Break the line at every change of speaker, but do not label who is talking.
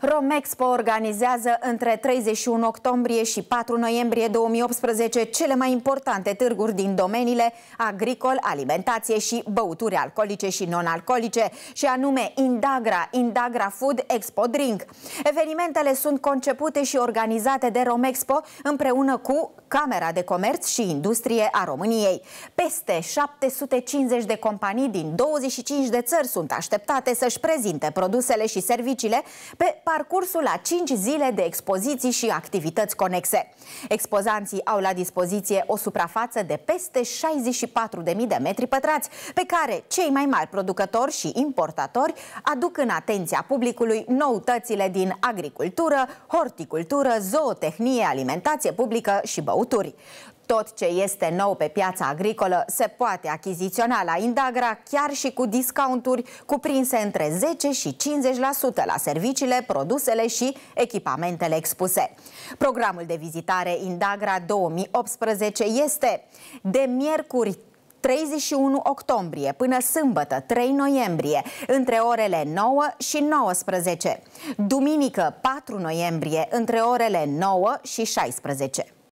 Romexpo organizează între 31 octombrie și 4 noiembrie 2018 cele mai importante târguri din domeniile agricol, alimentație și băuturi alcoolice și non-alcoolice, și anume Indagra, Indagra Food Expo Drink. Evenimentele sunt concepute și organizate de Romexpo împreună cu Camera de Comerț și Industrie a României. Peste 750 de companii din 25 de țări sunt așteptate să-și prezinte produsele și serviciile pe parcursul a 5 zile de expoziții și activități conexe. Expozanții au la dispoziție o suprafață de peste 64.000 de metri pătrați, pe care cei mai mari producători și importatori aduc în atenția publicului noutățile din agricultură, horticultură, zootehnie, alimentație publică și băuturi. Tot ce este nou pe piața agricolă se poate achiziționa la Indagra chiar și cu discounturi cuprinse între 10 și 50% la serviciile, produsele și echipamentele expuse. Programul de vizitare Indagra 2018 este de miercuri 31 octombrie până sâmbătă 3 noiembrie, între orele 9 și 19. Duminică 4 noiembrie, între orele 9 și 16.